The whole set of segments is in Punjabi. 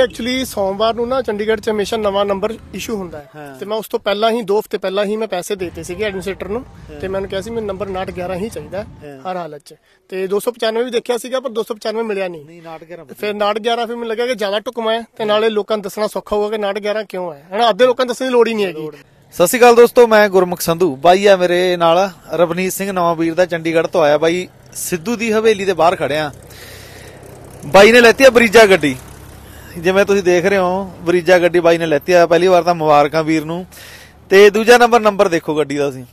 ਐਕਚੁਅਲੀ ਸੋਮਵਾਰ ਨੂੰ ਨਾ ਚੰਡੀਗੜ੍ਹ 'ਚ ਹਮੇਸ਼ਾ ਨਵਾਂ ਨੰਬਰ ਇਸ਼ੂ ਹੁੰਦਾ ਹੈ ਤੇ ਮੈਂ ਉਸ ਤੋਂ ਪਹਿਲਾਂ ਹੀ 2 ਹਫ਼ਤੇ ਪਹਿਲਾਂ ਹੀ ਮੈਂ ਪੈਸੇ ਦੇਤੇ ਸੀਗੇ ਐਡਮਿਨਿਸਟ੍ਰੇਟਰ ਨੂੰ ਤੇ ਮੈਨੂੰ ਕਿਹਾ ਸੀ ਮੈਨੂੰ ਨੰਬਰ 911 ਹੀ ਚਾਹੀਦਾ ਹਰ ਹਾਲਤ 'ਚ ਤੇ 295 ਵੀ ਦੇਖਿਆ ਸੀਗਾ ਪਰ 295 ਮਿਲਿਆ ਨਹੀਂ ਨਹੀਂ 911 ਫਿਰ 911 ਫਿਰ ਮੈਨੂੰ ਲੱਗਿਆ ਕਿ ਜ਼ਿਆਦਾ ਟੁਕਮਾ ਹੈ ਤੇ ਨਾਲੇ ਲੋਕਾਂ ਨੂੰ ਦੱਸਣਾ ਸੌਖਾ ਹੋਊਗਾ ਕਿ 911 ਕਿਉਂ ਹੈ ਹਨਾ ਅੱਧੇ ਲੋਕਾਂ ਨੂੰ ਦੱਸਣ ਦੀ ਲੋੜ ਹੀ ਨਹੀਂ ਹੈਗੀ ਸਤਿ ਸ਼੍ਰੀ ਅਕਾਲ ਦੋਸਤੋ ਮੈਂ ਗੁਰਮੁਖ ਸੰਧੂ ਬਾਈ ਆ ਮੇਰੇ ਨਾਲ ਰਵਨੀਤ ਸਿੰਘ ਵੀਰ ਦਾ ਚੰਡੀਗੜ੍ਹ ਤੋਂ ਆਇਆ ਬਾਈ ਸਿੱਧੂ ਦੀ ਹਵੇਲੀ ਦੇ ਬਾਹਰ ਖੜਿਆ ਬਾਈ ਨੇ ਲੈਤੀ ਆ ਬਰੀਜਾ ਗੱਡੀ ਜਿਵੇਂ ਤੁਸੀਂ ਦੇਖ ਰਹੇ ਹੋ ਬਰੀਜਾ ਗੱਡੀ ਬਾਈ ਨੇ ਲੈਤੀ ਆ ਪਹਿਲੀ ਵਾਰ ਤਾਂ ਮੁਬਾਰਕਾਂ ਵੀਰ ਨੂੰ ਤੇ ਦੂਜਾ ਨੰਬਰ ਨੰਬਰ ਦੇਖੋ ਗੱਡੀ ਦਾ ਸੀ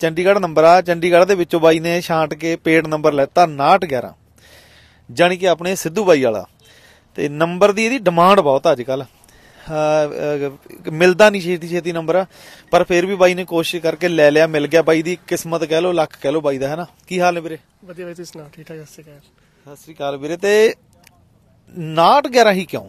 ਚੰਡੀਗੜ੍ਹ ਨੰਬਰ ਆ ਚੰਡੀਗੜ੍ਹ ਦੇ ਵਿੱਚੋਂ ਬਾਈ ਨੇ ਛਾਂਟ ਕੇ ਪੇਡ ਨੰਬਰ ਲੈਤਾ 6911 ਜਾਨੀ ਕਿ ਆਪਣੇ ਸਿੱਧੂ ਬਾਈ ਵਾਲਾ ਤੇ ਨੰਬਰ ਦੀ ਇਹਦੀ ਡਿਮਾਂਡ ਬਹੁਤ ਅੱਜ ਕੱਲ ਮਿਲਦਾ ਨਹੀਂ ਛੇਤੀ ਛੇਤੀ ਨੰਬਰ ਪਰ ਫਿਰ ਵੀ ਬਾਈ ਨੇ ਕੋਸ਼ਿਸ਼ ਕਰਕੇ ਲੈ ਲਿਆ ਮਿਲ ਗਿਆ ਬਾਈ ਦੀ ਕਿਸਮਤ ਕਹਿ ਲੋ ਲੱਖ ਕਹਿ ਲੋ ਬਾਈ ਦਾ ਹੈ ਨਾ ਕੀ ਹਾਲ ਨੇ ਵੀਰੇ ਵਧੀਆ ਵੀਰੇ ਤੁਸੀਂ ਸੁਣਾਓ ਠੀਕ ਠਾਕ ਸਤਿ ਸ਼੍ਰੀ ਅਕਾਲ ਸਤਿ ਸ਼੍ਰੀ ਅਕਾਲ ਵੀਰੇ ਤੇ ਨਾਟ 11 ਹੀ ਕਿਉਂ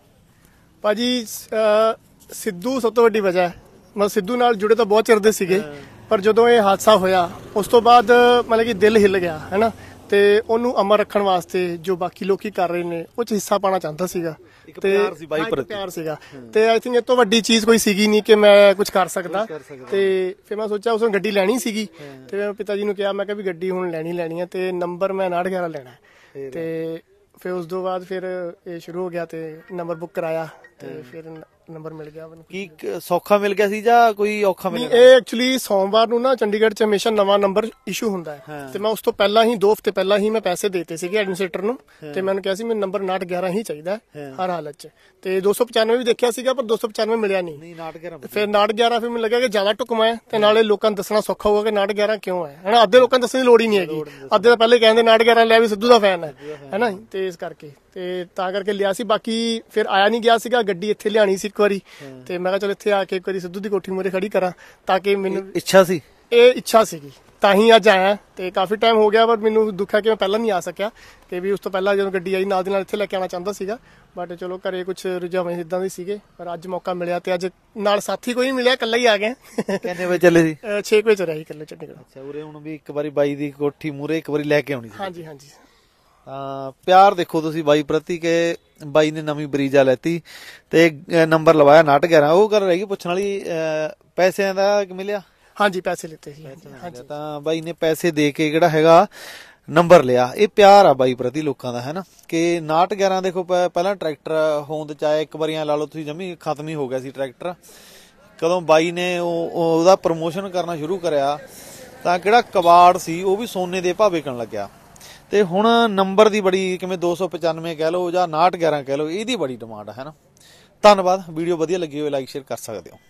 ਭਾਜੀ ਸਿੱਧੂ ਸਭ ਤੋਂ ਵੱਡੀ ਵਜ੍ਹਾ ਹੈ ਮਤਲਬ ਸਿੱਧੂ ਨਾਲ ਜੁੜੇ ਤਾਂ ਬਹੁਤ ਚਿਰ ਦੇ ਸੀਗੇ ਪਰ ਜਦੋਂ ਇਹ ਹਾਦਸਾ ਹੋਇਆ ਉਸ ਤੋਂ ਬਾਅਦ ਮਤਲਬ ਕਿ ਦਿਲ ਹਿੱਲ ਗਿਆ ਹੈਨਾ ਤੇ ਉਹਨੂੰ ਅਮਰ ਰੱਖਣ ਵਾਸਤੇ ਜੋ ਬਾਕੀ ਲੋਕੀ ਕਰ ਰਹੇ ਨੇ ਉਹ ਚ ਹਿੱਸਾ ਪਾਣਾ ਚਾਹੁੰਦਾ ਸੀਗਾ ਤੇ ਪਿਆਰ ਬਾਈ ਪਿਆਰ ਸੀਗਾ ਤੇ ਆਈ ਥਿੰਕ ਇਹ ਤੋਂ ਵੱਡੀ ਚੀਜ਼ ਕੋਈ ਸੀਗੀ ਨਹੀਂ ਕਿ ਮੈਂ ਕੁਝ ਕਰ ਸਕਦਾ ਤੇ ਫਿਰ ਮੈਂ ਸੋਚਿਆ ਉਸ ਨੂੰ ਗੱਡੀ ਲੈਣੀ ਸੀਗੀ ਤੇ ਮੈਂ ਪਿਤਾ ਜੀ ਨੂੰ ਕਿਹਾ ਮੈਂ ਕਿਹਾ ਵੀ ਗੱਡੀ ਹੁਣ ਲੈਣੀ ਲੈਣੀ ਹੈ ਤੇ ਨੰਬਰ ਮੈਂ 911 ਲੈਣਾ ਤੇ ਫਿਰ ਉਸ ਤੋਂ ਬਾਅਦ ਫਿਰ ਇਹ ਸ਼ੁਰੂ ਹੋ ਗਿਆ ਤੇ ਨੰਬਰ ਬੁੱਕ ਕਰਾਇਆ ਤੇ ਫਿਰ ਨੰਬਰ ਮਿਲ ਗਿਆ ਮੈਨੂੰ ਕੀ ਸੌਖਾ ਮਿਲ ਗਿਆ ਸੀ ਜਾਂ ਕੋਈ ਔਖਾ ਮਿਲ ਗਿਆ ਇਹ ਐਕਚੁਅਲੀ ਸੋਮਵਾਰ ਨੂੰ ਨਾ ਚੰਡੀਗੜ੍ਹ 'ਚ ਹਮੇਸ਼ਾ ਨਵਾਂ ਨੰਬਰ ਇਸ਼ੂ ਹੁੰਦਾ ਹੈ ਤੇ ਮੈਂ ਉਸ ਤੋਂ ਪਹਿਲਾਂ ਹੀ 2 ਹਫ਼ਤੇ ਪਹਿਲਾਂ ਹੀ ਮੈਂ ਪੈਸੇ ਦੇਤੇ ਸੀਗੇ ਐਡਮਿਨਿਸਟ੍ਰੇਟਰ ਨੂੰ ਤੇ ਮੈਂ ਉਹਨੂੰ ਕਿਹਾ ਸੀ ਮੈਨੂੰ ਨੰਬਰ 911 ਹੀ ਚਾਹੀਦਾ ਹੈ, ਹਰ ਹਾਲਤ 'ਚ ਤੇ 295 ਵੀ ਦੇਖਿਆ ਸੀਗਾ ਪਰ 295 ਮਿਲਿਆ ਨਹੀਂ ਨਹੀਂ ਨਾਟਕ ਰਮ ਫਿਰ 911 ਫਿਰ ਮੈਨੂੰ ਲੱਗਾ ਕਿ ਜ਼ਿਆਦਾ ਟੁਕਮਾ ਹੈ ਤੇ ਨਾਲੇ ਲੋਕਾਂ ਨੂੰ ਦੱਸਣਾ ਸੌਖਾ ਹੋਊਗਾ ਕਿ 911 ਕਿਉਂ ਹੈ ਹਨਾ ਅੱਧੇ ਲੋਕਾਂ ਨੂੰ ਦੱਸਣ ਦੀ ਲੋੜ ਹੀ ਨਹੀਂ ਹੈਗੀ ਅੱਧੇ ਤਾਂ ਪਹਿਲੇ ਕਹਿੰਦੇ 911 ਲੈ ਵੀ ਸਿੱਧੂ ਦਾ ਫੈਨ ਹੈ ਹਨਾ ਤੇ ਇਸ ਕਰਕੇ ਤੇ ਤਾਂ ਕਰਕੇ ਲਿਆ ਸੀ ਬਾਕੀ ਫਿਰ ਆਇਆ ਨਹੀਂ ਗਿਆ ਸੀਗਾ ਗੱਡੀ ਇੱਥੇ ਲਿਆਣੀ ਸੀ ਇੱਕ ਵਾਰੀ ਤੇ ਮੈਂ ਕਿਹਾ ਚਲ ਇੱਥੇ ਆ ਕੇ ਇੱਕ ਵਾਰੀ ਸਿੱਧੂ ਦੀ ਕੋਠੀ ਮੂਰੇ ਖੜੀ ਕਰਾਂ ਤਾਂ ਕਿ ਮੈਨੂੰ ਇੱਛਾ ਸੀ ਇਹ ਇੱਛਾ ਸੀਗੀ ਤਾਂ ਹੀ ਅੱਜ ਆਇਆ ਤੇ ਕਾਫੀ ਟਾਈਮ ਹੋ ਗਿਆ ਪਰ ਮੈਨੂੰ ਦੁੱਖ ਹੈ ਕਿ ਮੈਂ ਪਹਿਲਾਂ ਨਹੀਂ ਆ ਸਕਿਆ ਕਿ ਵੀ ਉਸ ਤੋਂ ਪਹਿਲਾਂ ਜਦੋਂ ਗੱਡੀ ਆਈ ਨਾਲ ਦੇ ਨਾਲ ਇੱਥੇ ਲੈ ਕੇ ਆਣਾ ਚਾਹੁੰਦਾ ਸੀਗਾ ਬਟ ਚਲੋ ਘਰੇ ਕੁਝ ਰੁਝਾਵੇਂ ਇਦਾਂ ਦੇ ਸੀਗੇ ਪਰ ਅੱਜ ਮੌਕਾ ਮਿਲਿਆ ਤੇ ਅੱਜ ਨਾਲ ਸਾਥੀ ਕੋਈ ਮਿਲਿਆ ਇਕੱਲਾ ਹੀ ਆ ਗਿਆ ਕਿੰਨੇ ਵਜੇ ਚੱਲੇ ਸੀ 6 ਵਜੇ ਚੜਾਈ ਸੀ ਇਕੱਲੇ ਚੰਡੀਗੜ੍ਹ ਅੱਛਾ ਉਰੇ ਹੁਣ ਵੀ ਇੱਕ ਵਾਰੀ ਬਾਈ ਦੀ ਕੋਠੀ ਮੂਰੇ ਇੱਕ ਵਾਰੀ ਲੈ ਕੇ ਆਉਣੀ ਸੀ ਹਾਂਜੀ ਹਾਂਜੀ ਤਾਂ ਪਿਆਰ ਦੇਖੋ ਤੁਸੀਂ ਬਾਈ ਪ੍ਰਤੀ ਕਿ ਬਾਈ ਨੇ ਨਵੀਂ ਬਰੀਜਾ ਲੈਤੀ ਤੇ ਨੰਬਰ ਲਵਾਇਆ 911 ਉਹ ਕਰ ਰਹੀ ਪੁੱਛਣ ਵਾਲੀ ਪੈਸਿਆਂ ਦਾ ਕਿ ਮਿਲਿਆ ਹਾਂਜੀ ਪੈਸੇ ਲਿੱਤੇ ਸੀ ਹਾਂਜੀ ਤਾਂ ਬਾਈ ਨੇ ਪੈਸੇ ਦੇ ਕੇ ਕਿਹੜਾ ਹੈਗਾ ਨੰਬਰ ਲਿਆ ਇਹ ਪਿਆਰ ਆ ਬਾਈ ਪ੍ਰਤੀ ਲੋਕਾਂ ਦਾ ਹੈਨਾ ਕਿ 911 ਦੇਖੋ ਪਹਿਲਾਂ ਟਰੈਕਟਰ ਹੋਂਦ ਚ ਆਇਆ ਇੱਕ ਵਾਰੀਆਂ ਲਾ ਲਓ ਤੁਸੀਂ ਜਮੀ ਖਤਮ ਹੀ ਹੋ ਗਿਆ ਸੀ ਟਰੈਕਟਰ ਕਦੋਂ ਬਾਈ ਨੇ ਉਹ ਉਹਦਾ ਪ੍ਰੋਮੋਸ਼ਨ ਕਰਨਾ ਸ਼ੁਰੂ ਕਰਿਆ ਤਾਂ ਕਿਹੜਾ ਕਬਾੜ ਸੀ ਉਹ ਵੀ ਸੋਨੇ ਦੇ ਭਾਵੇਂ ਕਣ ਲੱਗਿਆ ਤੇ ਹੁਣ ਨੰਬਰ ਦੀ ਬੜੀ ਕਿਵੇਂ 295 ਕਹਿ ਲਓ ਜਾਂ 6911 ਕਹਿ ਲਓ ਇਹਦੀ ਬੜੀ ਡਿਮਾਂਡ ਹੈ ਨਾ ਧੰਨਵਾਦ ਵੀਡੀਓ ਵਧੀਆ ਲੱਗੀ ਹੋਵੇ ਲਾਈਕ ਸ਼ੇਅਰ ਕਰ ਸਕਦੇ ਹੋ